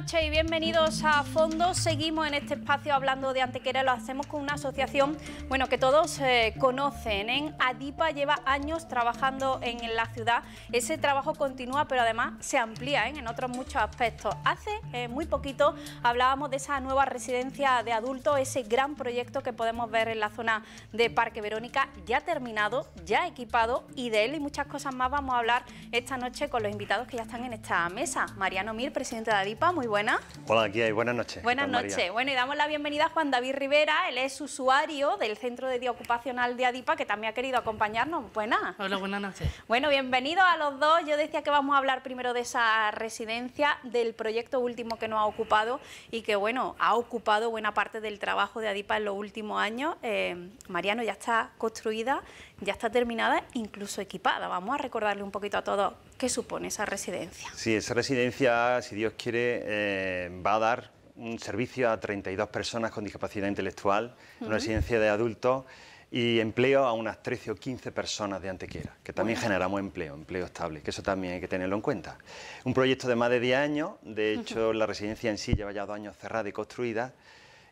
noches y bienvenidos a Fondo. Seguimos en este espacio hablando de Antequera, lo hacemos con una asociación bueno, que todos eh, conocen. Adipa lleva años trabajando en la ciudad. Ese trabajo continúa, pero además se amplía ¿eh? en otros muchos aspectos. Hace eh, muy poquito hablábamos de esa nueva residencia de adultos, ese gran proyecto que podemos ver en la zona de Parque Verónica, ya terminado, ya equipado, y de él y muchas cosas más vamos a hablar esta noche con los invitados que ya están en esta mesa. Mariano Mir, presidente de Adipa, muy buenas. Hola, aquí hay, buenas noches. Buenas noches. Bueno, y damos la bienvenida a Juan David Rivera, él es usuario del Centro de Día Ocupacional de Adipa, que también ha querido acompañarnos. Buenas. Hola, buenas noches. Bueno, bienvenidos a los dos. Yo decía que vamos a hablar primero de esa residencia, del proyecto último que nos ha ocupado y que, bueno, ha ocupado buena parte del trabajo de Adipa en los últimos años. Eh, Mariano ya está construida, ya está terminada, incluso equipada. Vamos a recordarle un poquito a todos ¿Qué supone esa residencia? Sí, esa residencia, si Dios quiere, eh, va a dar un servicio a 32 personas con discapacidad intelectual, una residencia de adultos y empleo a unas 13 o 15 personas de Antequera, que también generamos empleo, empleo estable, que eso también hay que tenerlo en cuenta. Un proyecto de más de 10 años, de hecho la residencia en sí lleva ya dos años cerrada y construida,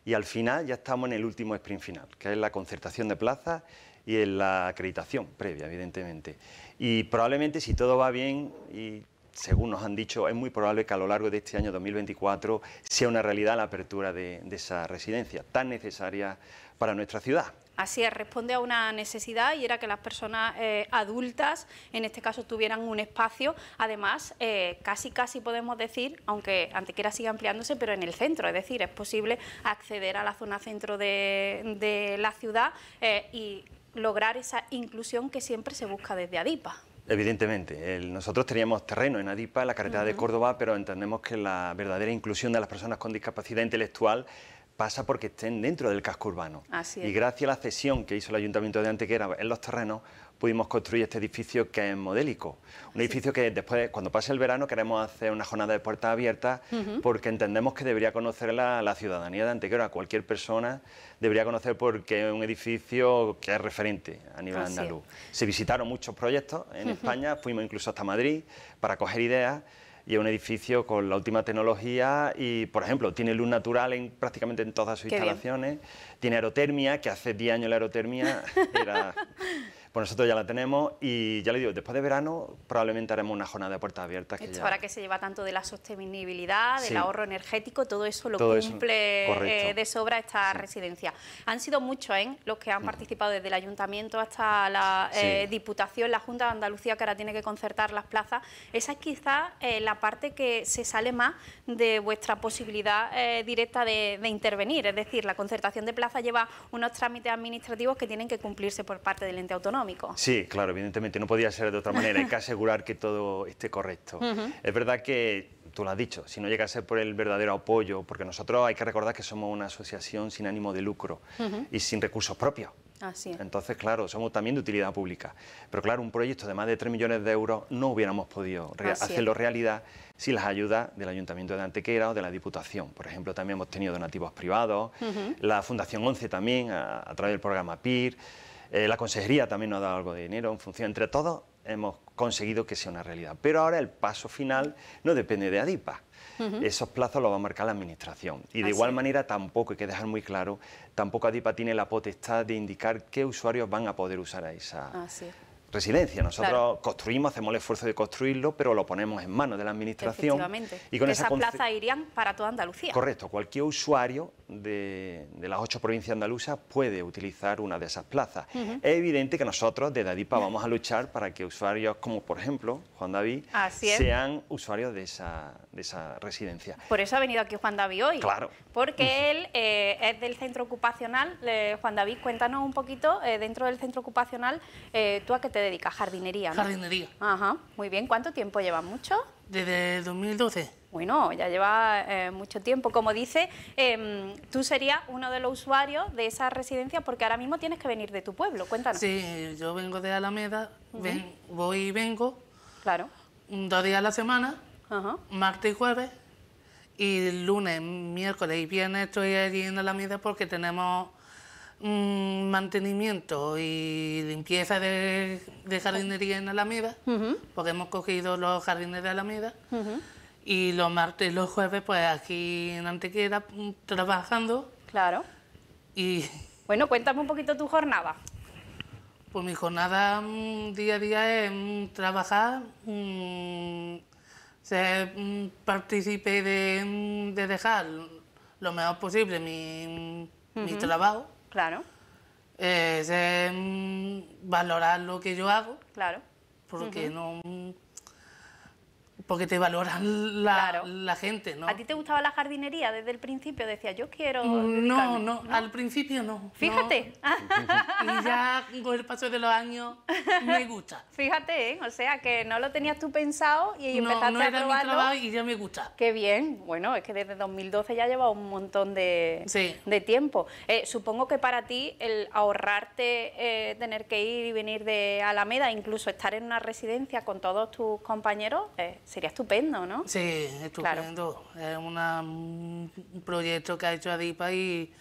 y al final ya estamos en el último sprint final, que es la concertación de plazas y en la acreditación previa, evidentemente. Y probablemente si todo va bien y según nos han dicho, es muy probable que a lo largo de este año 2024 sea una realidad la apertura de, esa residencia tan necesaria para nuestra ciudad. Así es, responde a una necesidad y era que las personas eh, adultas, en este caso, tuvieran un espacio, además, eh, casi casi podemos decir, aunque Antequera siga ampliándose, pero en el centro, es decir, es posible acceder a la zona centro de, la ciudad eh, y lograr esa inclusión que siempre se busca desde ADIPA. Evidentemente, nosotros teníamos terreno en ADIPA, la carretera de Córdoba, pero entendemos que la verdadera inclusión de las personas con discapacidad intelectual pasa porque estén dentro del casco urbano. Y gracias a la cesión que hizo el Ayuntamiento de Antequera en los terrenos, pudimos construir este edificio que es modélico. Un edificio que después, cuando pase el verano, queremos hacer una jornada de puertas abiertas porque entendemos que debería conocerla la, ciudadanía de Antequera, cualquier persona debería conocer porque es un edificio que es referente a nivel andaluz. Se visitaron muchos proyectos en España, fuimos incluso hasta Madrid para coger ideas y es un edificio con la última tecnología y, por ejemplo, tiene luz natural en, prácticamente en todas sus instalaciones, tiene aerotermia, que hace 10 años la aerotermia era... Pues nosotros ya la tenemos y ya le digo, después de verano probablemente haremos una jornada de puertas abiertas. Esto ahora que se lleva tanto de la sostenibilidad, del ahorro energético, todo eso lo cumple eh, de sobra esta residencia. Han sido muchos ¿eh? los que han mm. participado desde el ayuntamiento hasta la eh, Diputación, la Junta de Andalucía que ahora tiene que concertar las plazas. Esa es quizás eh, la parte que se sale más de vuestra posibilidad directa de, de intervenir. Es decir, la concertación de plazas lleva unos trámites administrativos que tienen que cumplirse por parte del ente autónomo Sí, claro, evidentemente, no podía ser de otra manera. Hay que asegurar que todo esté correcto. Es verdad que tú lo has dicho, si no llega a ser por el verdadero apoyo, porque nosotros hay que recordar que somos una asociación sin ánimo de lucro y sin recursos propios. Entonces, claro, somos también de utilidad pública. Pero claro, un proyecto de más de 3 millones de euros no hubiéramos podido hacerlo realidad sin las ayudas del Ayuntamiento de Antequera o de la Diputación. Por ejemplo, también hemos tenido donativos privados, la Fundación 11 también, a través del programa PIR. Eh, la consejería también nos ha dado algo de dinero. En función, entre todos hemos conseguido que sea una realidad. Pero ahora el paso final no depende de ADIPA. Esos plazos los va a marcar la Administración. Y de igual manera tampoco, hay que dejar muy claro, tampoco ADIPA tiene la potestad de indicar qué usuarios van a poder usar a esa, residencia. Nosotros construimos, hacemos el esfuerzo de construirlo, pero lo ponemos en manos de la administración. Y con esa plaza irían para toda Andalucía. Correcto. Cualquier usuario de, las ocho provincias andaluzas puede utilizar una de esas plazas. Es evidente que nosotros de DADIPA vamos a luchar para que usuarios como, por ejemplo, Juan David, sean usuarios de esa, residencia. Por eso ha venido aquí Juan David hoy. Claro. Porque él eh, es del centro ocupacional. Eh, Juan David, cuéntanos un poquito, eh, dentro del centro ocupacional, tú a qué te dedica Jardinería, Jardinería. muy bien. ¿Cuánto tiempo lleva ¿Mucho? Desde 2012. Bueno, ya lleva eh, mucho tiempo. Como dice, em, tú serías uno de los usuarios de esa residencia porque ahora mismo tienes que venir de tu pueblo. Cuéntanos. Sí, yo vengo de Alameda, voy y vengo. Claro. Dos días a la semana, martes y jueves. Y lunes, miércoles y viernes estoy allí en Alameda porque tenemos mantenimiento y limpieza de, jardinería en Alameda, porque hemos cogido los jardines de Alameda. Y los martes y los jueves, pues aquí en Antequera, mm, trabajando. Claro. Y... Bueno, cuéntame un poquito tu jornada. Pues mi jornada mm, día a día es mm, trabajar, mmm, ser de, dejar lo mejor posible mi trabajo Claro. Es em, valorar lo que yo hago. Claro. Porque no porque te valoran la, gente, ¿no? ¿A ti te gustaba la jardinería desde el principio? Decía, yo quiero. No, no, al principio no. Fíjate. Y ya con el paso de los años me gusta. Fíjate, ¿eh? o sea, que no lo tenías tú pensado y empezaste a probarlo. trabajo y ya me gusta. Qué bien. Bueno, es que desde 2012 ya lleva un montón de, tiempo. Eh, supongo que para ti el ahorrarte eh, tener que ir y venir de Alameda, incluso estar en una residencia con todos tus compañeros, sí sería estupendo, ¿no? Sí, estupendo. Es un proyecto que ha hecho Adipa y,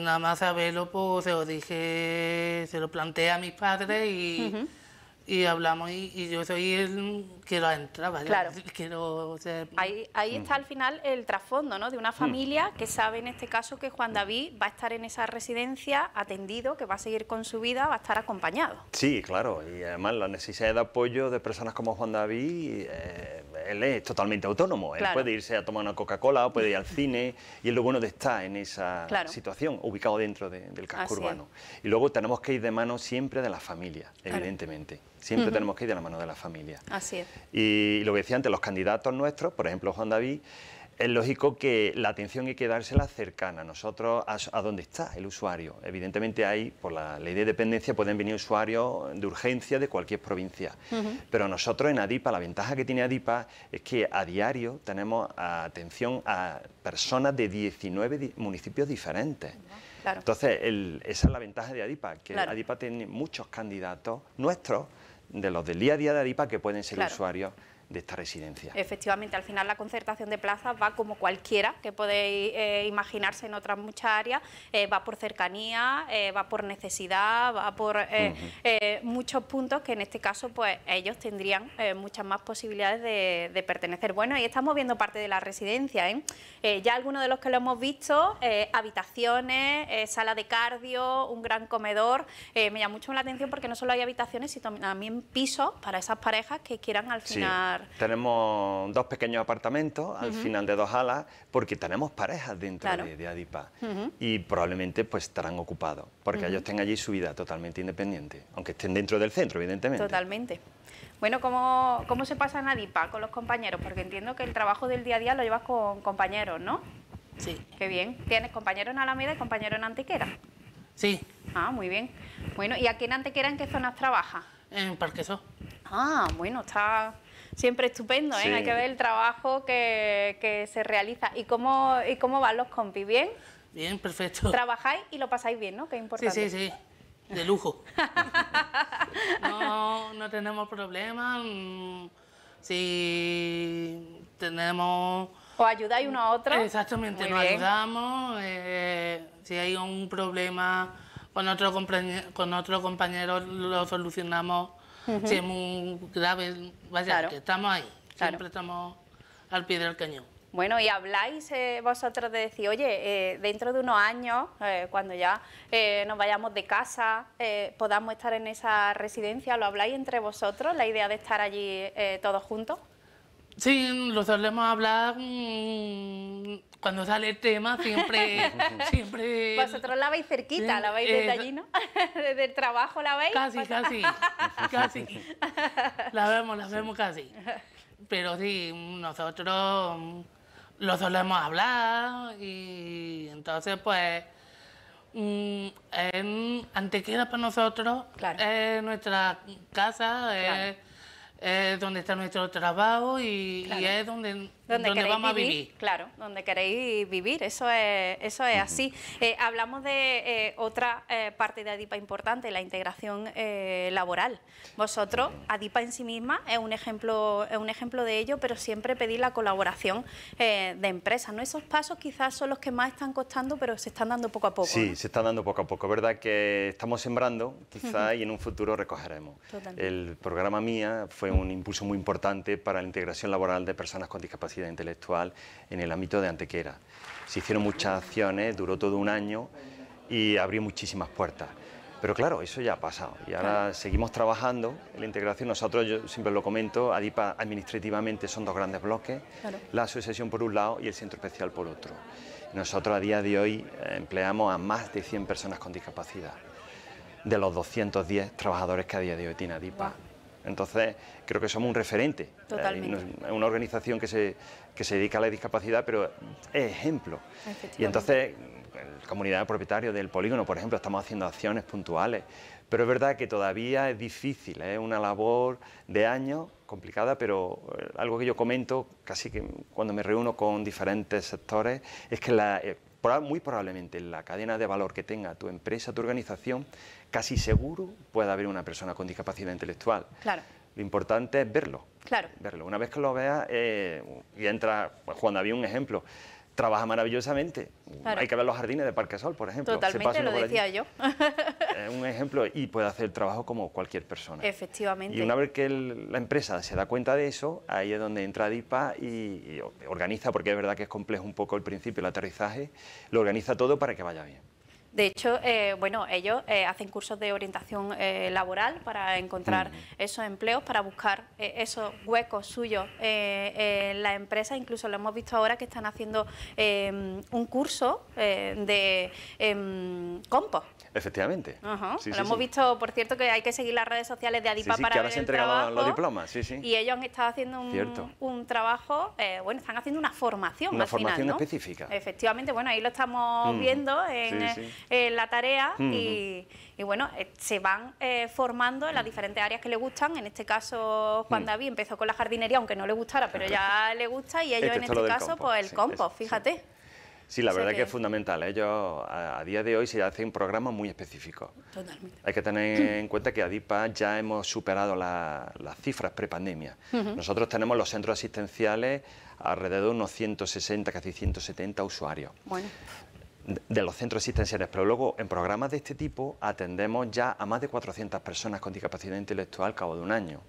nada más saberlo, pues se lo dije, se lo planteé a mis padres y y hablamos y, yo soy el que lo entraba. Claro. ahí, está al final el trasfondo ¿no? de una familia que sabe en este caso que Juan David va a estar en esa residencia atendido, que va a seguir con su vida, va a estar acompañado. Sí, claro, y además la necesidad de apoyo de personas como Juan David... Eh, él es totalmente autónomo. Él puede irse a tomar una Coca-Cola, ...o puede ir al cine, y es lo bueno de estar en esa situación, ubicado dentro del casco urbano. Y luego tenemos que ir de mano siempre de la familia, evidentemente. Siempre tenemos que ir de la mano de la familia. Así es. Y, y lo que decía antes, los candidatos nuestros, por ejemplo, Juan David, es lógico que la atención hay que dársela cercana a nosotros, a, dónde está el usuario. Evidentemente hay, por la ley de dependencia, pueden venir usuarios de urgencia de cualquier provincia. Pero nosotros en ADIPA, la ventaja que tiene ADIPA es que a diario tenemos atención a personas de 19 municipios diferentes. Entonces, esa es la ventaja de ADIPA, que ADIPA tiene muchos candidatos nuestros, de los del día a día de ADIPA, que pueden ser usuarios de esta residencia. Efectivamente, al final la concertación de plazas va como cualquiera que podéis eh, imaginarse en otras muchas áreas, eh, va por cercanía, eh, va por necesidad, va por muchos puntos que en este caso pues ellos tendrían muchas más posibilidades de, pertenecer. Bueno, y estamos viendo parte de la residencia, ya algunos de los que lo hemos visto, habitaciones, sala de cardio, un gran comedor, me llama mucho la atención porque no solo hay habitaciones, sino también pisos para esas parejas que quieran al final... Tenemos dos pequeños apartamentos al final de dos alas porque tenemos parejas dentro de, Adipa y probablemente pues estarán ocupados porque ellos tengan allí su vida totalmente independiente, aunque estén dentro del centro, evidentemente. Totalmente. Bueno, ¿cómo, se pasa en Adipa con los compañeros? Porque entiendo que el trabajo del día a día lo llevas con compañeros, ¿no? Sí. Qué bien. ¿Tienes compañero en Alameda y compañero en Antequera? Sí. Ah, muy bien. Bueno, ¿y aquí en Antequera en qué zonas trabaja? En Parqueso Ah, bueno, está siempre estupendo, ¿eh? Hay que ver el trabajo que, se realiza. ¿Y cómo, ¿Y cómo van los compis? ¿Bien? Bien, perfecto. Trabajáis y lo pasáis bien, ¿no? Que importante. Sí, sí, sí. De lujo. no, no tenemos problemas. Mm, si tenemos... o ayudáis uno a otra? Exactamente, nos ayudamos. Eh, si hay un problema con otro, con otro compañero, lo solucionamos es muy grave, vaya, que estamos ahí, siempre estamos al pie del cañón. Bueno, y habláis eh, vosotros de decir, oye, eh, dentro de unos años, eh, cuando ya nos vayamos de casa, podamos estar en esa residencia, ¿lo habláis entre vosotros, la idea de estar allí todos juntos? Sí, lo solemos hablar mm, cuando sale el tema siempre... siempre Vosotros pues la veis cerquita, la veis desde allí, ¿no? desde el trabajo la veis. Casi, pues. casi, casi. La vemos, la vemos casi. Pero sí, nosotros lo solemos hablar y entonces pues... Mm, en Antequera para nosotros claro. es nuestra casa, es, donde está nuestro trabajo y es donde donde, queréis vivir, Claro, donde queréis vivir, eso es, eso es así. Eh, hablamos de eh, otra eh, parte de ADIPA importante, la integración laboral. Vosotros, ADIPA en sí misma es un ejemplo, es un ejemplo de ello, pero siempre pedí la colaboración de empresas. ¿no? Esos pasos quizás son los que más están costando, pero se están dando poco a poco. Sí, se están dando poco a poco. Es verdad que estamos sembrando, quizás, y en un futuro recogeremos. El programa MIA fue un impulso muy importante para la integración laboral de personas con discapacidad intelectual en el ámbito de Antequera. Se hicieron muchas acciones, duró todo un año y abrió muchísimas puertas. Pero claro, eso ya ha pasado y ahora seguimos trabajando en la integración. Nosotros, yo siempre lo comento, ADIPA administrativamente son dos grandes bloques, la asociación por un lado y el centro especial por otro. Nosotros a día de hoy eh, empleamos a más de 100 personas con discapacidad, de los 210 trabajadores que a día de hoy tiene ADIPA. Entonces, creo que somos un referente. Eh, Totalmente. una organización que se, que se dedica a la discapacidad, pero es ejemplo. Y entonces, la comunidad de propietarios del polígono, por ejemplo, estamos haciendo acciones puntuales. Pero es verdad que todavía es difícil, es ¿eh? una labor de años complicada, pero eh, algo que yo comento casi que cuando me reúno con diferentes sectores es que la muy probablemente en la cadena de valor que tenga tu empresa, tu organización, casi seguro puede haber una persona con discapacidad intelectual. Claro. Lo importante es verlo. Claro. Verlo. Una vez que lo veas, eh, y entra, pues, Juan había un ejemplo trabaja maravillosamente. Hay que ver los jardines de Parque Sol, por ejemplo. Totalmente, lo decía yo. es un ejemplo y puede hacer el trabajo como cualquier persona. Efectivamente. Y una vez que la empresa se da cuenta de eso, ahí es donde entra DIPA y organiza, porque es verdad que es complejo un poco el principio, el aterrizaje, lo organiza todo para que vaya bien. De hecho, eh, bueno, ellos eh, hacen cursos de orientación eh, laboral para encontrar mm. esos empleos, para buscar esos huecos suyos en la empresa. Incluso lo hemos visto ahora que están haciendo em, un curso de em, compost. Efectivamente. lo hemos visto, por cierto, que hay que seguir las redes sociales de Adipa para que se Los diplomas, sí, sí. Y ellos han estado haciendo un, trabajo, bueno, están haciendo una formación una formación específica. Efectivamente, bueno, ahí lo estamos mm. viendo en... Eh, la tarea y, bueno, eh, se van eh, formando en las diferentes áreas que le gustan. En este caso, Juan mm. David empezó con la jardinería, aunque no le gustara, pero ya le gusta y ellos en este caso, pues el compost, fíjate. Sí. la verdad que... es fundamental. Ellos a, día de hoy se hace un programa muy específico. Totalmente. Hay que tener en cuenta que ADIPA ya hemos superado las cifras prepandemia. Nosotros tenemos los centros asistenciales alrededor de unos 160, casi 170 usuarios. Bueno de los centros asistenciales, pero luego en programas de este tipo atendemos ya a más de 400 personas con discapacidad intelectual al cabo de un año.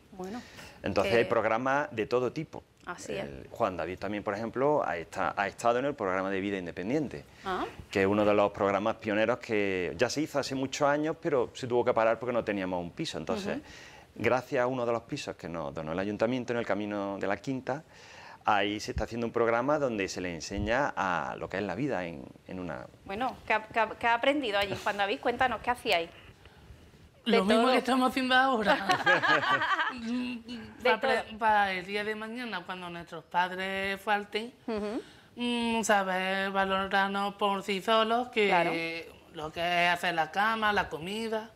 Entonces hay eh, programas de todo tipo. Juan David también, por ejemplo, ha, estado en el programa de Vida Independiente, ah. que es uno de los programas pioneros que ya se hizo hace muchos años, pero se tuvo que parar porque no teníamos un piso. Entonces, gracias a uno de los pisos que nos donó el ayuntamiento en el camino de la Quinta, ahí se está haciendo un programa donde se le enseña a lo que es la vida en, una... Bueno, ¿qué ha, aprendido allí Juan David? Cuéntanos, ¿qué hacíais? Lo mismo que estamos haciendo ahora. Mm, para, el día de mañana, cuando nuestros padres falten, mm, saber valorarnos por sí solos, que lo que es hacer la cama, la comida,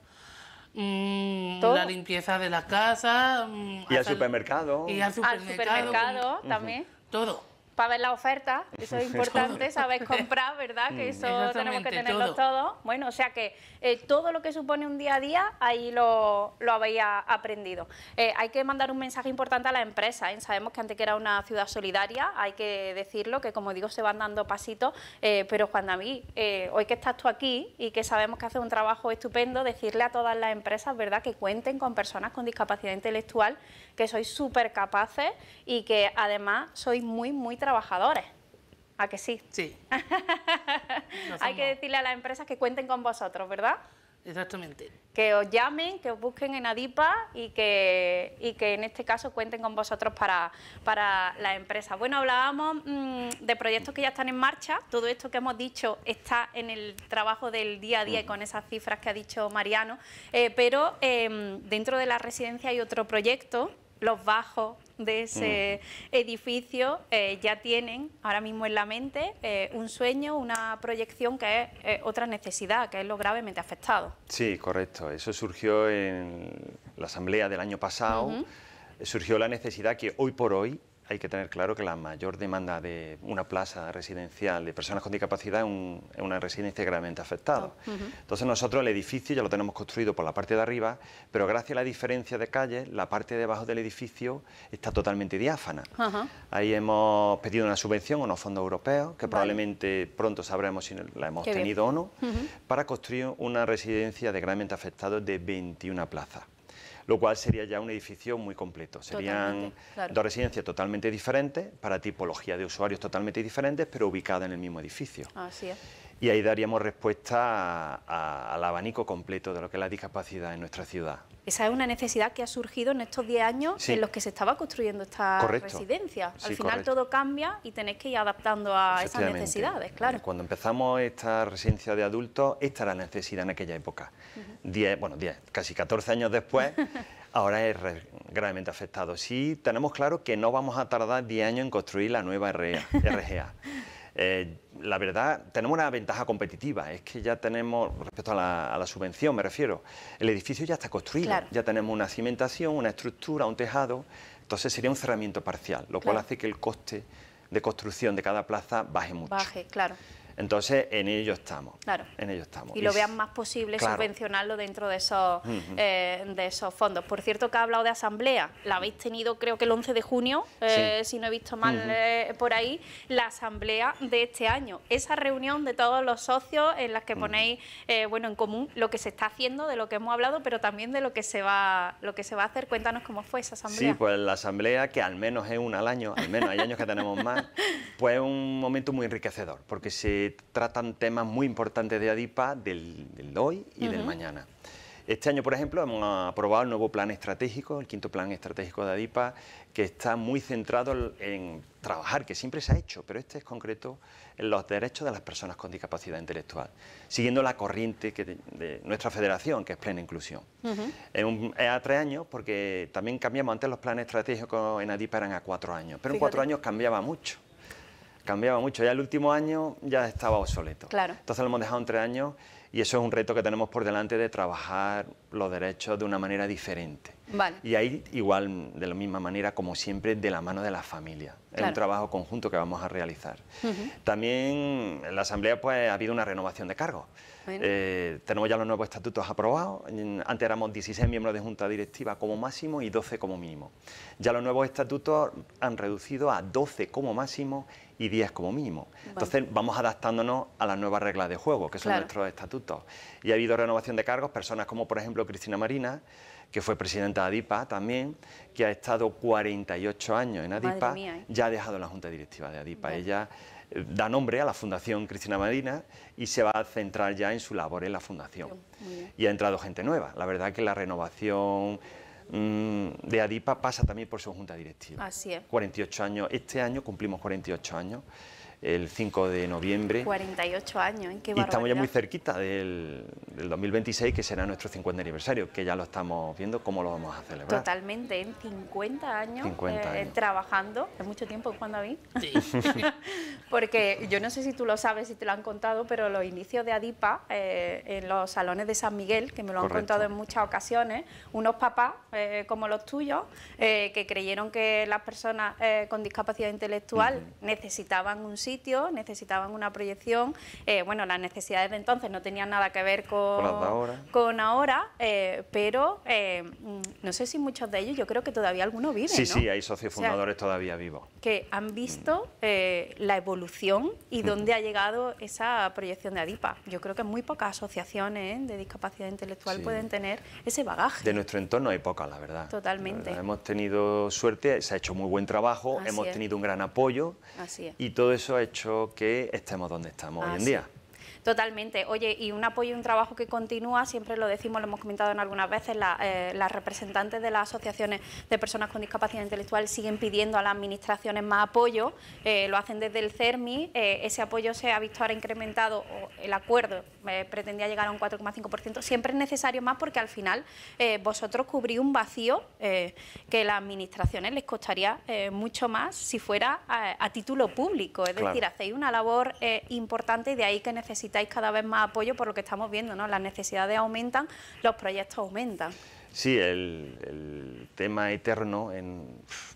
Mm, la limpieza de la casa. Mm, y al supermercado. Y al supermercado. Al supermercado también. Todo para ver la oferta, eso es importante, saber comprar, ¿verdad? Que mm, eso tenemos que tenerlo todo. Bueno, o sea que eh, todo lo que supone un día a día, ahí lo, habéis aprendido. Eh, hay que mandar un mensaje importante a la empresa. ¿eh? Sabemos que antes que era una ciudad solidaria, hay que decirlo, que como digo, se van dando pasitos, pero Juan David, hoy que estás tú aquí y que sabemos que haces un trabajo estupendo, decirle a todas las empresas, ¿verdad?, que cuenten con personas con discapacidad intelectual, que sois súper capaces y que además sois muy, muy trabajadores trabajadores. ¿A que sí? Sí. Hay que decirle a las empresas que cuenten con vosotros, ¿verdad? Exactamente. Que os llamen, que os busquen en Adipa y que, y que en este caso cuenten con vosotros para, para la empresa. Bueno, hablábamos mm, de proyectos que ya están en marcha. Todo esto que hemos dicho está en el trabajo del día a día y con esas cifras que ha dicho Mariano. Eh, pero em, dentro de la residencia hay otro proyecto los bajos de ese mm. edificio eh, ya tienen ahora mismo en la mente eh, un sueño, una proyección que es eh, otra necesidad, que es lo gravemente afectado. Sí, correcto. Eso surgió en la asamblea del año pasado. Surgió la necesidad que hoy por hoy hay que tener claro que la mayor demanda de una plaza residencial de personas con discapacidad es, una residencia gravemente afectado. Entonces nosotros el edificio ya lo tenemos construido por la parte de arriba, pero gracias a la diferencia de calles, la parte de abajo del edificio está totalmente diáfana. Ahí hemos pedido una subvención o unos fondos europeos, que probablemente pronto sabremos si la hemos tenido o no, para construir una residencia de gravemente afectados de 21 plazas lo cual sería ya un edificio muy completo. Serían dos residencias totalmente diferentes, para tipología de usuarios totalmente diferentes, pero ubicadas en el mismo edificio. Así es y ahí daríamos respuesta al abanico completo de lo que es la discapacidad en nuestra ciudad. Esa es una necesidad que ha surgido en estos 10 años en los que se estaba construyendo esta residencia. Al final todo cambia y tenéis que ir adaptando a esas necesidades, claro. Eh, cuando empezamos esta residencia de adultos, esta era la necesidad en aquella época. bueno, casi 14 años después, ahora es gravemente afectado. Sí tenemos claro que no vamos a tardar 10 años en construir la nueva RGA. E Eh, la verdad, tenemos una ventaja competitiva, es que ya tenemos, respecto a la, subvención me refiero, el edificio ya está construido, ya tenemos una cimentación, una estructura, un tejado, entonces sería un cerramiento parcial, lo cual hace que el coste de construcción de cada plaza baje mucho. Baje, claro. Entonces, en ello estamos. Claro. En ello estamos. Y lo vean más posible subvencionarlo dentro de esos, eh, de esos fondos. Por cierto, que ha hablado de asamblea. La habéis tenido, creo que el 11 de junio, eh, si no he visto mal eh, por ahí, la asamblea de este año. Esa reunión de todos los socios en las que ponéis, bueno, en común lo que se está haciendo, de lo que hemos hablado, pero también de lo que se va, lo que se va a hacer. Cuéntanos cómo fue esa asamblea. Sí, pues la asamblea, que al menos es una al año, al menos hay años que tenemos más, pues es un momento muy enriquecedor, porque se tratan temas muy importantes de ADIPA del, hoy y del mañana. Este año, por ejemplo, hemos aprobado el nuevo plan estratégico, el quinto plan estratégico de ADIPA, que está muy centrado en trabajar, que siempre se ha hecho, pero este es concreto, en los derechos de las personas con discapacidad intelectual, siguiendo la corriente de, nuestra federación, que es plena inclusión. es a tres años, porque también cambiamos, antes los planes estratégicos en ADIPA eran a cuatro años, pero en cuatro años cambiaba mucho cambiaba mucho. Ya el último año ya estaba obsoleto. Entonces lo hemos dejado en tres años y eso es un reto que tenemos por delante de trabajar los derechos de una manera diferente. Y ahí igual, de la misma manera, como siempre, de la mano de la familia. Es un trabajo conjunto que vamos a realizar. También en la Asamblea pues, ha habido una renovación de cargos. Eh, tenemos ya los nuevos estatutos aprobados. Antes éramos 16 miembros de junta directiva como máximo y 12 como mínimo. Ya los nuevos estatutos han reducido a 12 como máximo y 10 como mínimo. Entonces vamos adaptándonos a las nuevas reglas de juego, que son nuestros estatutos. Y ha habido renovación de cargos, personas como por ejemplo Cristina Marina, que fue presidenta de ADIPA también, que ha estado 48 años en ADIPA, ¿eh? ya ha dejado la Junta Directiva de ADIPA. Ella eh, da nombre a la Fundación Cristina Marina y se va a centrar ya en su labor en la Fundación. Y ha entrado gente nueva. La verdad que la renovación mm, de ADIPA pasa también por su Junta Directiva. Así es. 48 años, este año cumplimos 48 años el 5 de noviembre. 48 años, ¿en ¿eh? qué Y estamos ya muy cerquita del, 2026, que será nuestro 50 aniversario, que ya lo estamos viendo cómo lo vamos a celebrar. Totalmente, ¿eh? en 50 eh, años, trabajando, es mucho tiempo, Juan David. Sí. Porque yo no sé si tú lo sabes, si te lo han contado, pero los inicios de Adipa en los salones de San Miguel, que me lo han contado en muchas ocasiones, unos papás como los tuyos, que creyeron que las personas con discapacidad intelectual necesitaban un sitio necesitaban una proyección. Eh, bueno, las necesidades de entonces no tenían nada que ver con, con ahora, eh, pero eh, no sé si muchos de ellos, yo creo que todavía algunos viven. Sí, sí, hay socios fundadores todavía vivos. Que han visto mm. la evolución y mm. dónde ha llegado esa proyección de ADIPA. Yo creo que muy pocas asociaciones de discapacidad intelectual pueden tener ese bagaje. De nuestro entorno hay pocas, la verdad. Totalmente. hemos tenido suerte, se ha hecho muy buen trabajo, hemos tenido un gran apoyo. Así Y todo eso hecho que estemos donde estamos hoy en día. Totalmente. Oye, y un apoyo y un trabajo que continúa, siempre lo decimos, lo hemos comentado en algunas veces, eh, las representantes de las asociaciones de personas con discapacidad intelectual siguen pidiendo a las administraciones más apoyo, eh, lo hacen desde el CERMI, eh, ese apoyo se ha visto ahora incrementado, el acuerdo pretendía llegar a un 4,5%, siempre es necesario más porque al final vosotros cubrí un vacío que las administraciones les costaría mucho más si fuera a, título público, es decir, hacéis una labor importante y de ahí que necesitáis necesitáis cada vez más apoyo por lo que estamos viendo, ¿no? Las necesidades aumentan, los proyectos aumentan. Sí, el, tema eterno,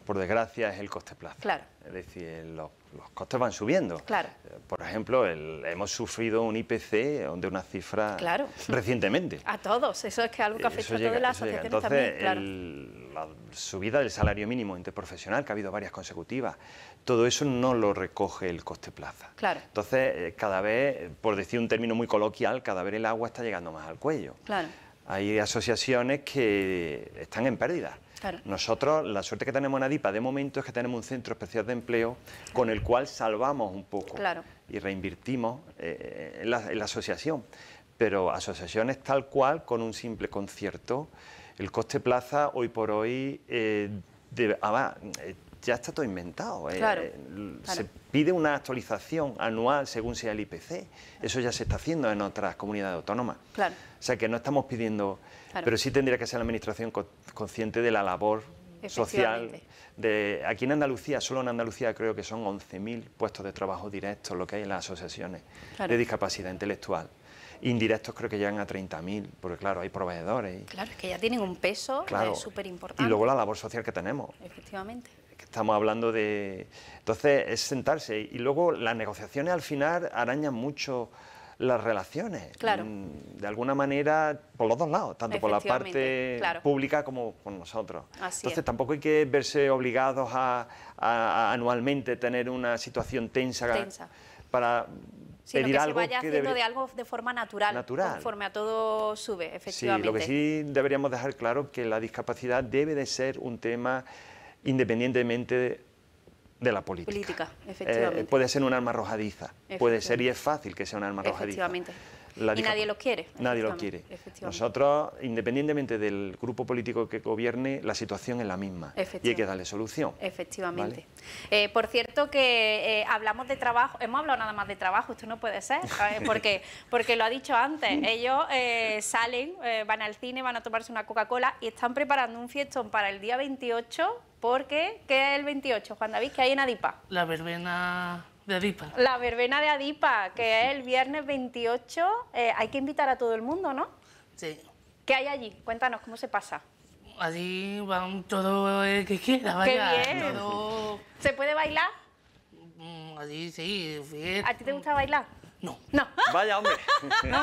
por desgracia, es el coste-plazo. Claro. Es decir, los, costes van subiendo. Claro. Eh, por ejemplo, hemos sufrido un IPC donde una cifra recientemente. A todos, eso es que algo que eh, afecta a todas las asociaciones también, la subida del salario mínimo interprofesional, que ha habido varias consecutivas, todo eso no lo recoge el coste plaza. Claro. Entonces, eh, cada vez, por decir un término muy coloquial, cada vez el agua está llegando más al cuello. Hay asociaciones que están en pérdida. Nosotros, la suerte que tenemos en Adipa de momento es que tenemos un centro especial de empleo con el cual salvamos un poco y reinvertimos eh, en, la, asociación. Pero asociaciones tal cual, con un simple concierto, el coste plaza hoy por hoy eh, ah, ya está todo inventado. Eh, eh, se pide una actualización anual según sea el IPC. Eso ya se está haciendo en otras comunidades autónomas. Claro. O sea que no estamos pidiendo, pero sí tendría que ser la Administración consciente de la labor social. De, aquí en Andalucía, solo en Andalucía creo que son 11.000 puestos de trabajo directos lo que hay en las asociaciones de discapacidad intelectual indirectos creo que llegan a 30.000, porque claro, hay proveedores. Claro, es que ya tienen un peso eh, claro. súper importante. Y luego la labor social que tenemos. Efectivamente. Estamos hablando de... Entonces, es sentarse. Y luego las negociaciones al final arañan mucho las relaciones. Claro. Mm, de alguna manera, por los dos lados, tanto por la parte pública como por nosotros. Entonces, tampoco hay que verse obligados a, anualmente tener una situación tensa, para Sino pedir que algo se vaya haciendo de algo de forma natural, natural, conforme a todo sube, efectivamente. Sí, lo que sí deberíamos dejar claro que la discapacidad debe de ser un tema independientemente de, la política. Política, eh, efectivamente. puede ser un arma arrojadiza, puede ser y es fácil que sea un arma arrojadiza. y nadie lo quiere. Nadie lo quiere. Nosotros, independientemente del grupo político que gobierne, la situación es la misma y hay que darle solución. Efectivamente. Eh, por cierto que eh, hablamos de trabajo, hemos hablado nada más de trabajo, esto no puede ser, porque, porque lo ha dicho antes, ellos salen, van al cine, van a tomarse una Coca-Cola y están preparando un fiestón para el día 28 porque, ¿qué es el 28, Juan David? ¿Qué hay en Adipa? La verbena de Adipa. La verbena de Adipa, que es el viernes 28. Eh, hay que invitar a todo el mundo, ¿no? Sí. ¿Qué hay allí? Cuéntanos, ¿cómo se pasa? Allí van todo el que quiera, ¡Qué bien! ¿Se puede bailar? Mm, allí sí. bien. ¿A ti te gusta bailar? No. No. Vaya, hombre.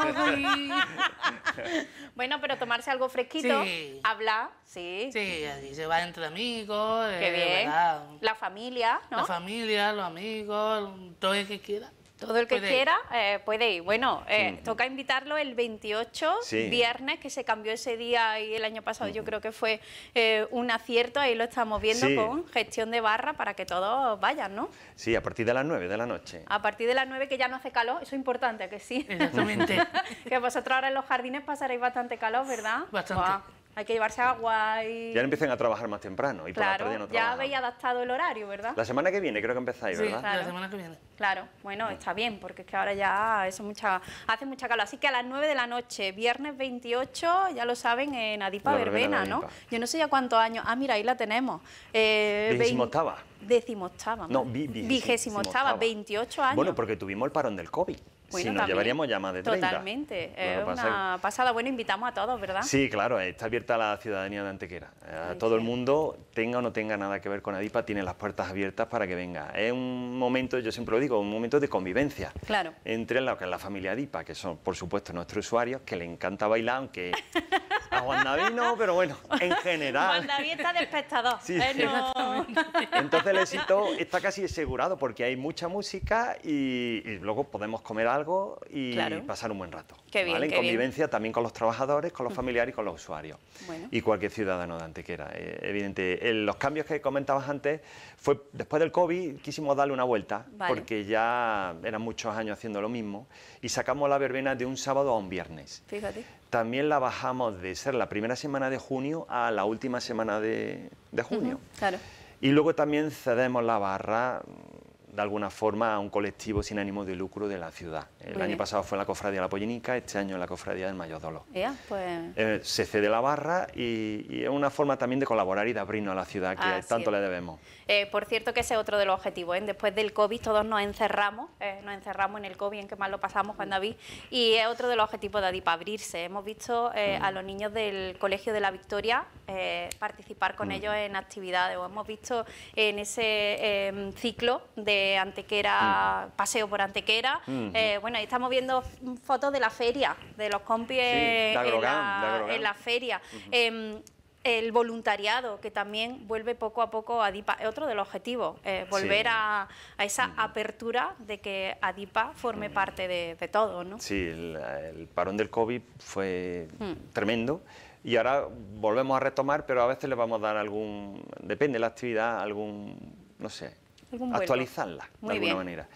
bueno, pero tomarse algo fresquito, sí. hablar, sí. Sí, se va entre amigos. Qué eh, bien. La familia, ¿no? La familia, los amigos, todo el que quiera. Todo el que quiera eh, puede ir. Bueno, eh, toca invitarlo el 28, viernes, que se cambió ese día y el año pasado yo creo que fue eh, un acierto. Ahí lo estamos viendo con gestión de barra para que todos vayan, ¿no? Sí, a partir de las 9 de la noche. A partir de las 9 que ya no hace calor, eso es importante, que sí. Exactamente. que vosotros ahora en los jardines pasaréis bastante calor, ¿verdad? Bastante hay que llevarse agua y... Ya empiecen a trabajar más temprano y por la no trabajan. ya habéis adaptado el horario, ¿verdad? La semana que viene creo que empezáis, ¿verdad? Sí, claro. la semana que viene. Claro, bueno, está bien, porque es que ahora ya eso mucha, hace mucha calor. Así que a las 9 de la noche, viernes 28, ya lo saben, en Adipa Verbena, ¿no? Yo no sé ya cuántos años... Ah, mira, ahí la tenemos. Eh, Decimoctava. No, 28 años. Bueno, porque tuvimos el parón del COVID si nos llevaríamos ya más de 30. Totalmente, es una pasada. Bueno, invitamos a todos, ¿verdad? Sí, claro, está abierta la ciudadanía de Antequera. Eh, a todo el mundo, tenga o no tenga nada que ver con Adipa, tiene las puertas abiertas para que venga. Es un momento, yo siempre lo digo, un momento de convivencia. Claro. Entre lo la familia Adipa, que son, por supuesto, nuestros usuarios, que le encanta bailar, aunque... A Juan David no, pero bueno, en general. Juan David está de espectador. Sí, eh, Entonces el éxito está casi asegurado porque hay mucha música y, y luego podemos comer algo y pasar un buen rato. en convivencia también con los trabajadores, con los familiares y con los usuarios. Y cualquier ciudadano de Antequera. Eh, evidente, los cambios que comentabas antes, fue después del COVID quisimos darle una vuelta, porque ya eran muchos años haciendo lo mismo, y sacamos la verbena de un sábado a un viernes. Fíjate. También la bajamos de ser la primera semana de junio a la última semana de, junio. Y luego también cedemos la barra de alguna forma a un colectivo sin ánimo de lucro de la ciudad. El año pasado fue la cofradía de la Pollinica, este año en la cofradía del Mayor Dolor. Pues eh, se cede la barra y, es una forma también de colaborar y de abrirnos a la ciudad que tanto le debemos. Eh, por cierto que ese es otro de los objetivos. ¿eh? Después del COVID todos nos encerramos, nos encerramos en el COVID, en que mal lo pasamos Juan David, y es otro de los objetivos de Adipa abrirse. Hemos visto mm. a los niños del Colegio de la Victoria participar con mm. ellos en actividades o hemos visto en ese em, ciclo de Antequera, paseo por Antequera. Eh, bueno, ahí estamos viendo fotos de la feria, de los compis en, la, feria. Em, el voluntariado, que también vuelve poco a poco a ADIPA, otro de los objetivos, eh, volver a, esa apertura de que ADIPA forme parte de, todo. ¿no? Sí, el, parón del COVID fue tremendo y ahora volvemos a retomar, pero a veces le vamos a dar algún, depende de la actividad, algún, no sé, actualizarla de alguna manera.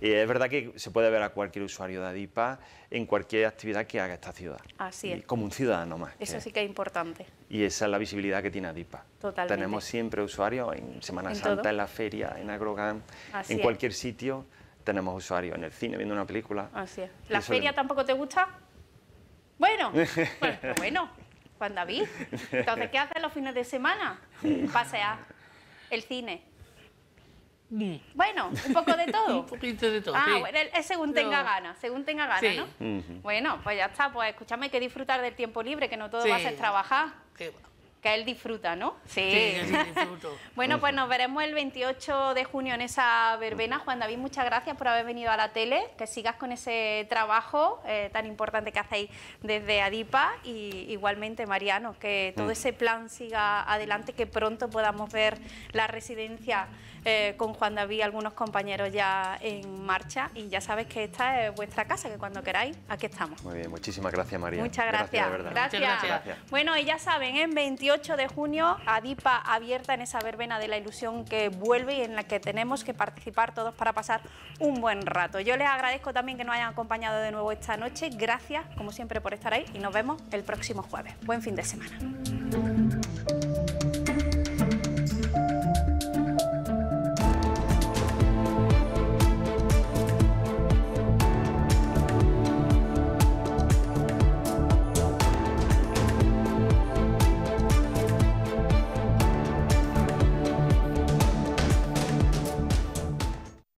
...y es verdad que se puede ver a cualquier usuario de Adipa en cualquier actividad que haga esta ciudad. Así como un ciudadano más. Eso sí que es importante. Y esa es la visibilidad que tiene Adipa. Tenemos siempre usuarios en Semana Santa, en la feria, en agrogan en cualquier sitio tenemos usuarios, en el cine viendo una película. Así ¿La feria tampoco te gusta? Bueno, bueno, pues, pues bueno, Juan David. Entonces, ¿qué haces los fines de semana? ...paseas, el cine. Mm. Bueno, un poco de todo. un poquito de todo. Ah, bueno, es según tenga ganas, según tenga ganas, ¿no? Bueno, pues ya está, pues escúchame, que disfrutar del tiempo libre, que no todo va a ser trabajar que él disfruta, ¿no? Sí. disfruto. bueno, pues nos veremos el 28 de junio en esa verbena. Juan David, muchas gracias por haber venido a la tele, que sigas con ese trabajo eh, tan importante que hacéis desde Adipa y igualmente Mariano, que todo mm. ese plan siga adelante, que pronto podamos ver la residencia eh, con Juan David, y algunos compañeros ya en marcha y ya sabes que esta es vuestra casa, que cuando queráis, aquí estamos. Muy bien, muchísimas gracias María. Muchas gracias. Gracias, Muchas gracias. Bueno, y ya saben, en 28 8 de junio, Adipa abierta en esa verbena de la ilusión que vuelve y en la que tenemos que participar todos para pasar un buen rato. Yo les agradezco también que nos hayan acompañado de nuevo esta noche. Gracias, como siempre, por estar ahí y nos vemos el próximo jueves. Buen fin de semana.